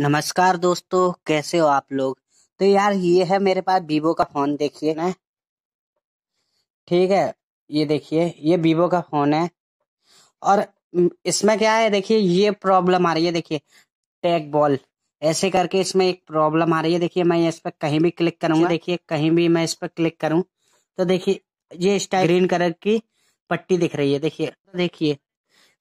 नमस्कार दोस्तों कैसे हो आप लोग तो यार ये है मेरे पास वीवो का फ़ोन देखिए ना ठीक है ये देखिए ये वीवो का फ़ोन है और इसमें क्या है देखिए ये प्रॉब्लम आ रही है देखिए टैग बॉल ऐसे करके इसमें एक प्रॉब्लम आ रही है देखिए मैं इस पर कहीं भी क्लिक करूंगा अच्छा। देखिए कहीं भी मैं इस पर क्लिक करूँ तो देखिए ये स्टाइल ग्रीन कलर की पट्टी दिख रही है देखिए देखिए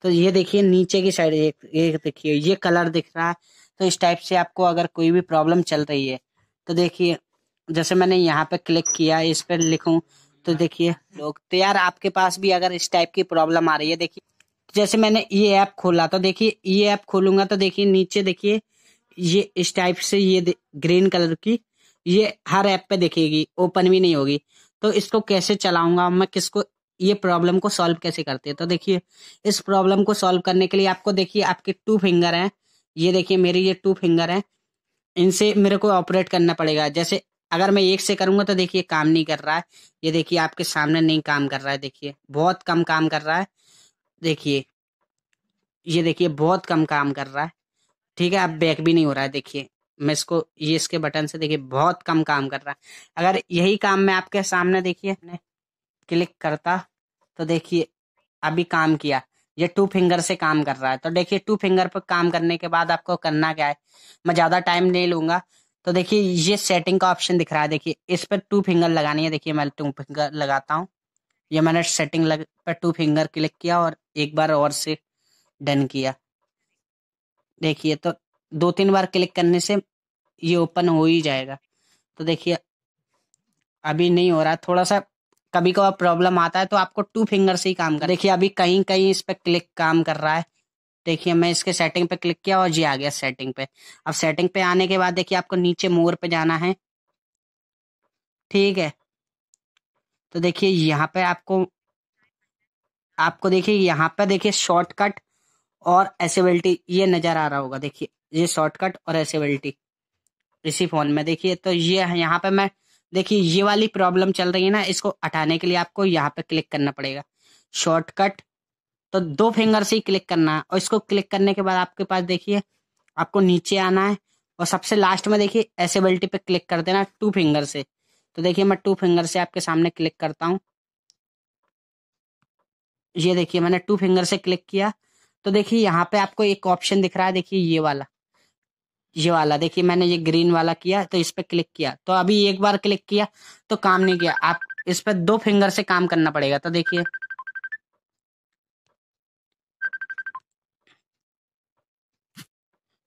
तो ये देखिए नीचे की साइड ये, ये देखिए ये कलर दिख रहा है तो इस टाइप से आपको अगर कोई भी प्रॉब्लम चल रही है तो देखिए जैसे मैंने यहाँ पे क्लिक किया इस पर लिखूँ तो देखिए लोग तो यार आपके पास भी अगर इस टाइप की प्रॉब्लम आ रही है देखिए जैसे मैंने ये ऐप खोला तो देखिए ये ऐप खोलूंगा तो देखिए नीचे देखिए ये इस टाइप से ये ग्रीन कलर की ये हर ऐप पे देखेगी ओपन भी नहीं होगी तो इसको कैसे चलाऊंगा मैं किसको ये प्रॉब्लम को सॉल्व कैसे करते हैं तो देखिए इस प्रॉब्लम को सॉल्व करने के लिए आपको देखिए आपके टू फिंगर हैं ये देखिए मेरे ये टू फिंगर हैं इनसे मेरे को ऑपरेट करना पड़ेगा जैसे अगर मैं एक से करूंगा तो देखिए काम नहीं कर रहा है ये देखिए आपके सामने नहीं काम कर रहा है देखिए बहुत कम काम कर रहा है देखिए ये देखिए बहुत कम काम कर रहा है ठीक है अब बैक भी नहीं हो रहा है देखिए मैं इसको ये इसके बटन से देखिए बहुत कम काम कर रहा है अगर यही काम मैं आपके सामने देखिए क्लिक करता तो देखिए अभी काम किया ये टू फिंगर से काम कर रहा है तो देखिए टू फिंगर पर काम करने के बाद आपको करना क्या है मैं ज़्यादा टाइम नहीं लूंगा तो देखिए ये सेटिंग का ऑप्शन दिख रहा है देखिए इस पर टू फिंगर लगानी है देखिए मैं टू फिंगर लगाता हूँ ये मैंने सेटिंग लग पर टू फिंगर क्लिक किया और एक बार और से डन किया देखिए तो दो तीन बार क्लिक करने से ये ओपन हो ही जाएगा तो देखिए अभी नहीं हो रहा थोड़ा सा कभी कभार प्रॉब्लम आता है तो आपको टू फिंगर से ही काम कर देखिए अभी कहीं कहीं इस पर क्लिक काम कर रहा है देखिए मैं इसके सेटिंग पे क्लिक किया और जी आ गया सेटिंग पे अब सेटिंग पे आने के बाद देखिए आपको नीचे मोर पे जाना है ठीक है तो देखिए यहाँ पे आपको आपको देखिए यहाँ पे देखिए शॉर्टकट और एसेबिलिटी ये नज़र आ रहा होगा देखिए ये शॉर्टकट और एसेबिलिटी इसी फ़ोन में देखिए तो ये यहाँ पे मैं देखिए ये वाली प्रॉब्लम चल रही है ना इसको हटाने के लिए आपको यहाँ पे क्लिक करना पड़ेगा शॉर्टकट तो दो फिंगर से ही क्लिक करना है और इसको क्लिक करने के बाद आपके पास देखिए आपको नीचे आना है और सबसे लास्ट में देखिए एसेबिलिटी पे क्लिक कर देना टू फिंगर से तो देखिए मैं टू फिंगर से आपके सामने क्लिक करता हूँ ये देखिए मैंने टू फिंगर से क्लिक किया तो देखिए यहाँ पे आपको एक ऑप्शन दिख रहा है देखिए ये वाला ये वाला देखिए मैंने ये ग्रीन वाला किया तो इस पर क्लिक किया तो अभी एक बार क्लिक किया तो काम नहीं किया आप इस पर दो फिंगर से काम करना पड़ेगा तो देखिए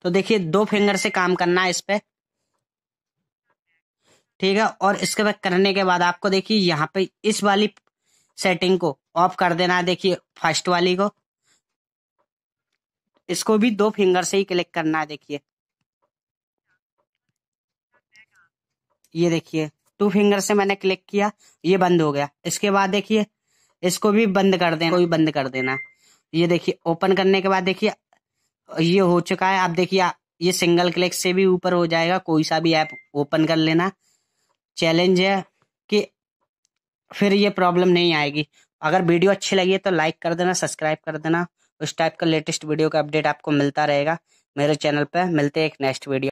तो देखिए दो फिंगर से काम करना है इस पर ठीक है और इसके बाद करने के बाद आपको देखिए यहाँ पे इस वाली सेटिंग को ऑफ कर देना है देखिए फर्स्ट वाली को इसको भी दो फिंगर से ही क्लिक करना है देखिए ये देखिए टू फिंगर से मैंने क्लिक किया ये बंद हो गया इसके बाद देखिए इसको भी बंद कर देना कोई बंद कर देना ये देखिए ओपन करने के बाद देखिए ये हो चुका है आप देखिए ये सिंगल क्लिक से भी ऊपर हो जाएगा कोई सा भी ऐप ओपन कर लेना चैलेंज है कि फिर ये प्रॉब्लम नहीं आएगी अगर वीडियो अच्छी लगी है तो लाइक कर देना सब्सक्राइब कर देना उस टाइप का लेटेस्ट वीडियो का अपडेट आपको मिलता रहेगा मेरे चैनल पर मिलते हैं एक नेक्स्ट वीडियो